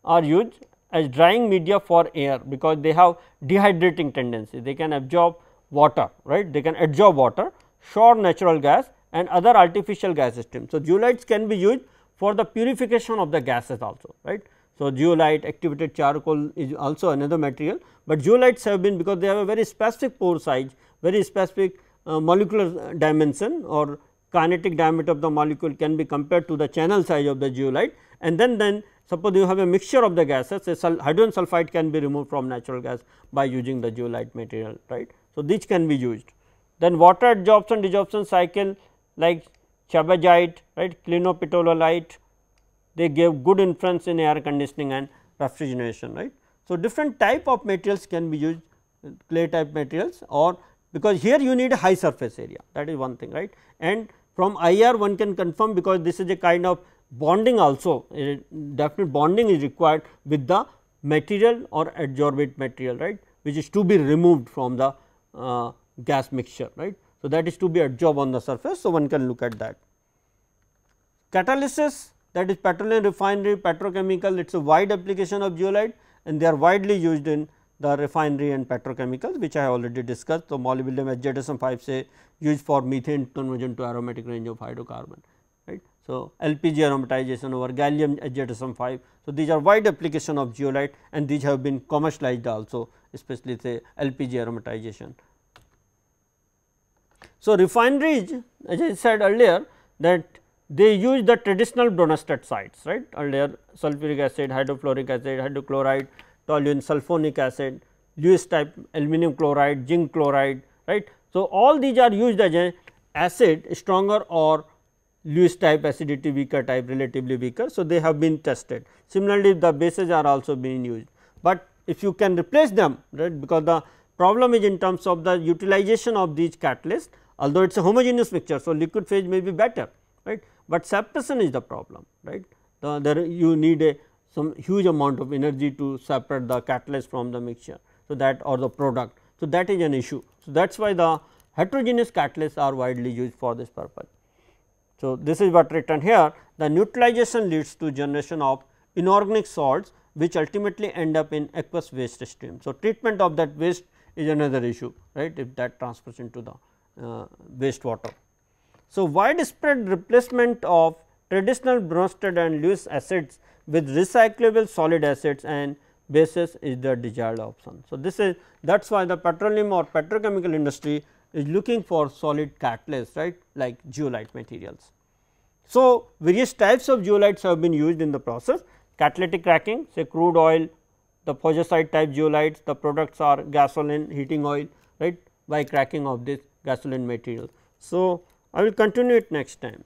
Speaker 1: are used as drying media for air because they have dehydrating tendency they can absorb water right they can absorb water shore natural gas and other artificial gas systems. So, zeolites can be used for the purification of the gases also right. So, geolite activated charcoal is also another material, but geolites have been because they have a very specific pore size, very specific uh, molecular dimension or kinetic diameter of the molecule can be compared to the channel size of the geolite and then then suppose you have a mixture of the gases a hydrogen sulfide can be removed from natural gas by using the geolite material right. So, these can be used then water adsorption desorption cycle like chabazite, right clinopitololite they gave good inference in air conditioning and refrigeration right. So, different type of materials can be used clay type materials or because here you need a high surface area that is one thing right. And from IR one can confirm because this is a kind of bonding also a definite bonding is required with the material or adsorbate material right which is to be removed from the uh, gas mixture right. So, that is to be adsorbed on the surface. So, one can look at that. Catalysis that is petroleum refinery, petrochemical it is a wide application of zeolite and they are widely used in the refinery and petrochemicals which I already discussed. So, molybdenum HZSM 5 say used for methane conversion to aromatic range of hydrocarbon right. So, LPG aromatization over gallium HZSM 5. So, these are wide application of zeolite and these have been commercialized also especially say LPG aromatization. So, refineries as I said earlier that they use the traditional Bronsted sites right earlier sulfuric acid, hydrofluoric acid, hydrochloride, toluene, sulfonic acid, Lewis type aluminum chloride, zinc chloride right. So, all these are used as acid stronger or Lewis type acidity weaker type relatively weaker. So, they have been tested similarly the bases are also being used, but if you can replace them right because the problem is in terms of the utilization of these catalysts although it is a homogeneous mixture. So, liquid phase may be better right, but separation is the problem right. The, there you need a some huge amount of energy to separate the catalyst from the mixture. So, that or the product. So, that is an issue. So, that is why the heterogeneous catalysts are widely used for this purpose. So, this is what written here the neutralization leads to generation of inorganic salts which ultimately end up in aqueous waste stream. So, treatment of that waste is another issue right if that transfers into the uh, waste water. So, widespread replacement of traditional Bronsted and Lewis acids with recyclable solid acids and bases is the desired option. So, this is that is why the petroleum or petrochemical industry is looking for solid catalysts right like zeolite materials. So, various types of zeolites have been used in the process catalytic cracking say crude oil, the fugicide type zeolites the products are gasoline heating oil right by cracking of this gasoline material. So, I will continue it next time.